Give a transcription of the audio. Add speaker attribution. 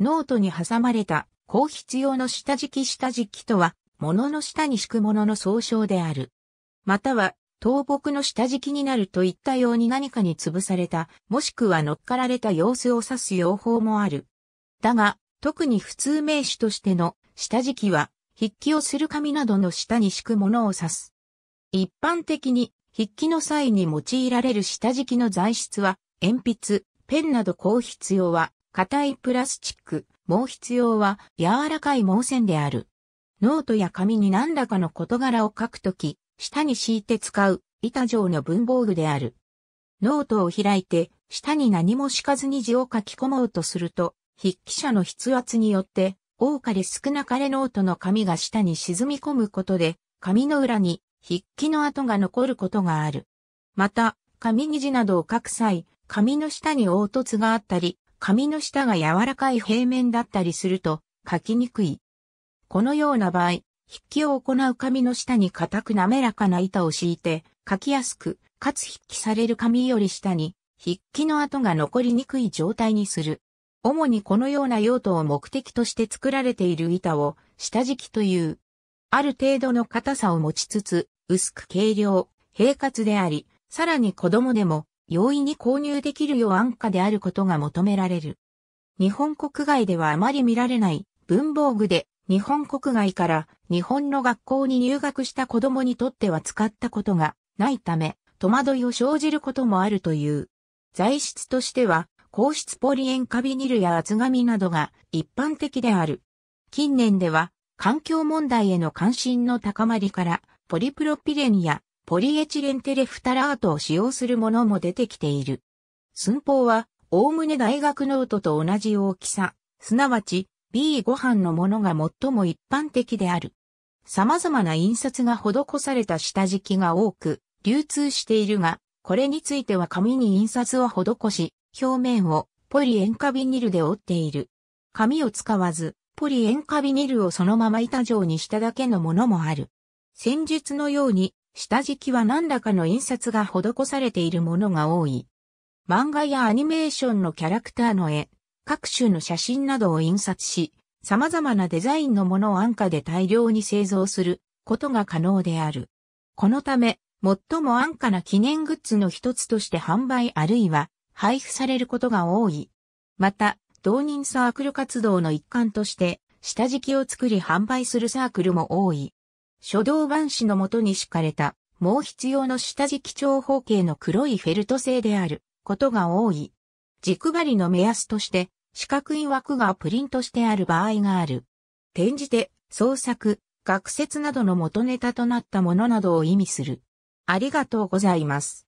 Speaker 1: ノートに挟まれた、硬筆用の下敷き下敷きとは、物の下に敷くものの総称である。または、倒木の下敷きになるといったように何かに潰された、もしくは乗っかられた様子を指す用法もある。だが、特に普通名詞としての下敷きは、筆記をする紙などの下に敷くものを指す。一般的に、筆記の際に用いられる下敷きの材質は、鉛筆、ペンなど硬筆用は、硬いプラスチック、毛筆用は柔らかい毛線である。ノートや紙に何らかの事柄を書くとき、下に敷いて使う板状の文房具である。ノートを開いて、下に何も敷かずに字を書き込もうとすると、筆記者の筆圧によって、多かれ少なかれノートの紙が下に沈み込むことで、紙の裏に筆記の跡が残ることがある。また、紙に字などを書く際、紙の下に凹凸があったり、紙の下が柔らかい平面だったりすると書きにくい。このような場合、筆記を行う紙の下に硬く滑らかな板を敷いて書きやすく、かつ筆記される紙より下に筆記の跡が残りにくい状態にする。主にこのような用途を目的として作られている板を下敷きという。ある程度の硬さを持ちつつ、薄く軽量、平滑であり、さらに子供でも容易に購入できるよう安価であることが求められる。日本国外ではあまり見られない文房具で日本国外から日本の学校に入学した子供にとっては使ったことがないため戸惑いを生じることもあるという。材質としては硬質ポリエンカビニルや厚紙などが一般的である。近年では環境問題への関心の高まりからポリプロピレンやポリエチレンテレフタラートを使用するものも出てきている。寸法は、おおむね大学ノートと同じ大きさ、すなわち B5 版のものが最も一般的である。様々な印刷が施された下敷きが多く流通しているが、これについては紙に印刷を施し、表面をポリ塩化ビニルで折っている。紙を使わず、ポリ塩化ビニルをそのまま板状にしただけのものもある。戦術のように下敷きは何らかの印刷が施されているものが多い。漫画やアニメーションのキャラクターの絵、各種の写真などを印刷し、様々なデザインのものを安価で大量に製造することが可能である。このため、最も安価な記念グッズの一つとして販売あるいは配布されることが多い。また、同人サークル活動の一環として、下敷きを作り販売するサークルも多い。書道版紙のもとに敷かれた、もう必要の下敷き長方形の黒いフェルト製であることが多い。軸張りの目安として、四角い枠がプリントしてある場合がある。転じて、創作、学説などの元ネタとなったものなどを意味する。ありがとうございます。